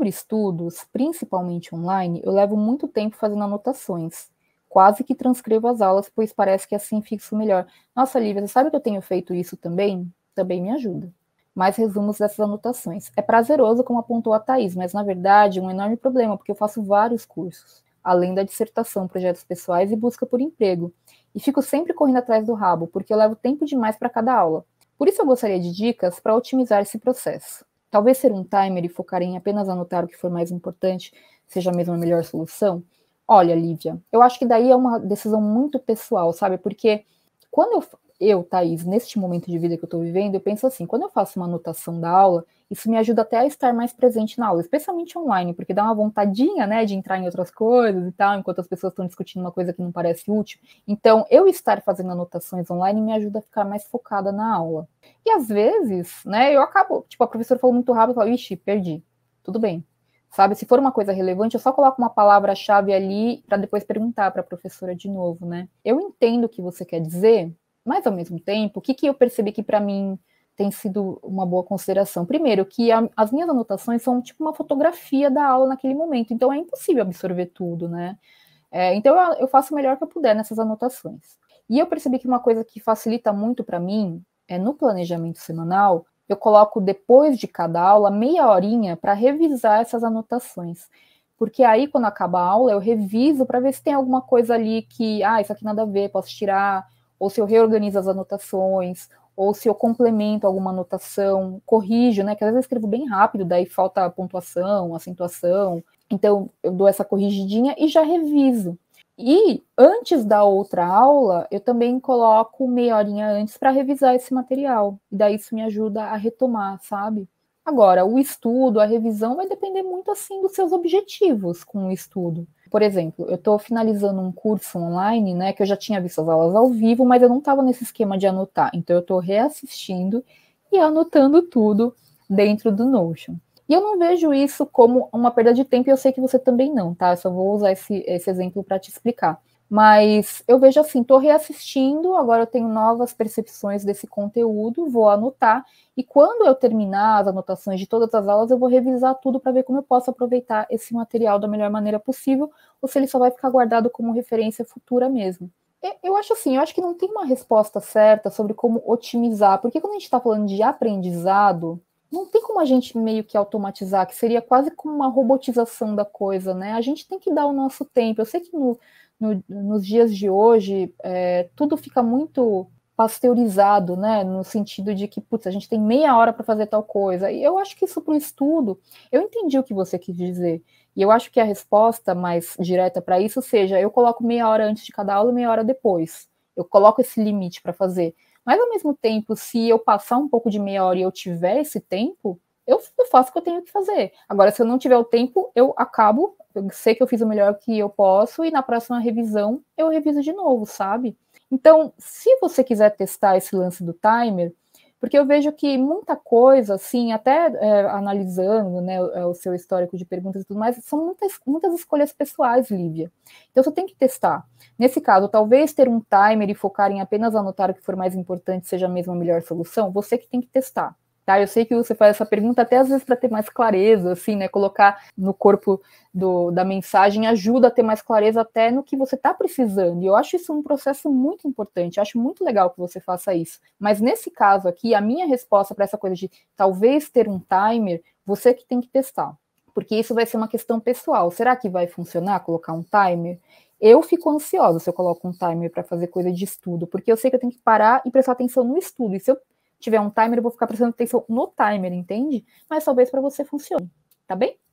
Sobre estudos, principalmente online, eu levo muito tempo fazendo anotações. Quase que transcrevo as aulas, pois parece que assim fixo melhor. Nossa, Lívia, você sabe que eu tenho feito isso também? Também me ajuda. Mais resumos dessas anotações. É prazeroso, como apontou a Thaís, mas na verdade é um enorme problema, porque eu faço vários cursos, além da dissertação, projetos pessoais e busca por emprego. E fico sempre correndo atrás do rabo, porque eu levo tempo demais para cada aula. Por isso eu gostaria de dicas para otimizar esse processo. Talvez ser um timer e focar em apenas anotar o que for mais importante seja mesmo a melhor solução? Olha, Lívia, eu acho que daí é uma decisão muito pessoal, sabe? Porque quando eu, eu Thaís, neste momento de vida que eu estou vivendo, eu penso assim: quando eu faço uma anotação da aula, isso me ajuda até a estar mais presente na aula, especialmente online, porque dá uma vontadinha, né, de entrar em outras coisas e tal, enquanto as pessoas estão discutindo uma coisa que não parece útil. Então, eu estar fazendo anotações online me ajuda a ficar mais focada na aula. E às vezes, né, eu acabo, tipo, a professora falou muito rápido, eu falo, ixi, perdi. Tudo bem, sabe? Se for uma coisa relevante, eu só coloco uma palavra-chave ali para depois perguntar para a professora de novo, né? Eu entendo o que você quer dizer, mas ao mesmo tempo, o que, que eu percebi que para mim tem sido uma boa consideração. Primeiro, que a, as minhas anotações são tipo uma fotografia da aula naquele momento, então é impossível absorver tudo, né? É, então eu, eu, faço o melhor que eu puder nessas anotações. E eu percebi que uma coisa que facilita muito para mim é no planejamento semanal, eu coloco depois de cada aula meia horinha para revisar essas anotações. Porque aí, quando acaba a aula, eu reviso para ver se tem alguma coisa ali que, ah, isso aqui nada a ver, posso tirar, ou se eu reorganizo as anotações, ou se eu complemento alguma anotação, corrijo, né? Que às vezes eu escrevo bem rápido, daí falta a pontuação, acentuação. Então, eu dou essa corrigidinha e já reviso. E antes da outra aula, eu também coloco meia horinha antes para revisar esse material. E daí isso me ajuda a retomar, sabe? Agora, o estudo, a revisão vai depender muito assim dos seus objetivos com o estudo. Por exemplo, eu estou finalizando um curso online, né, que eu já tinha visto as aulas ao vivo, mas eu não estava nesse esquema de anotar. Então, eu estou reassistindo e anotando tudo dentro do Notion. E eu não vejo isso como uma perda de tempo, e eu sei que você também não, tá? Eu só vou usar esse, esse exemplo para te explicar. Mas eu vejo assim, estou reassistindo, agora eu tenho novas percepções desse conteúdo, vou anotar, e quando eu terminar as anotações de todas as aulas, eu vou revisar tudo para ver como eu posso aproveitar esse material da melhor maneira possível, ou se ele só vai ficar guardado como referência futura mesmo. Eu acho assim, eu acho que não tem uma resposta certa sobre como otimizar, porque quando a gente está falando de aprendizado, não tem como a gente meio que automatizar, que seria quase como uma robotização da coisa, né? A gente tem que dar o nosso tempo. Eu sei que no, no, nos dias de hoje, é, tudo fica muito pasteurizado, né? No sentido de que, putz, a gente tem meia hora para fazer tal coisa. E eu acho que isso para o estudo, eu entendi o que você quis dizer. E eu acho que a resposta mais direta para isso seja: eu coloco meia hora antes de cada aula e meia hora depois. Eu coloco esse limite para fazer. Mas, ao mesmo tempo, se eu passar um pouco de meia hora e eu tiver esse tempo, eu, faço o que eu tenho que fazer. Agora, se eu não tiver o tempo, eu acabo, eu sei que eu fiz o melhor que eu posso, e na próxima revisão eu reviso de novo, sabe? Então, se você quiser testar esse lance do timer, porque eu vejo que muita coisa, assim, até é, analisando né, o, é, o, seu histórico de perguntas e tudo mais, são muitas, muitas escolhas pessoais, Lívia. Então você tem que testar. Nesse caso, talvez ter um timer e focar em apenas anotar o que for mais importante seja mesmo a melhor solução, você que tem que testar. Tá? Eu sei que você faz essa pergunta até às vezes para ter mais clareza, assim, né? Colocar no corpo do, da mensagem ajuda a ter mais clareza até no que você está precisando. E eu acho isso um processo muito importante. Eu acho muito legal que você faça isso. Mas nesse caso aqui, a minha resposta para essa coisa de talvez ter um timer, você que tem que testar. Porque isso vai ser uma questão pessoal. Será que vai funcionar colocar um timer? Eu fico ansiosa se eu coloco um timer para fazer coisa de estudo, porque eu sei que eu tenho que parar e prestar atenção no estudo. E se eu tiver um timer, eu vou ficar prestando atenção no timer, entende? Mas talvez para você funcione, tá bem?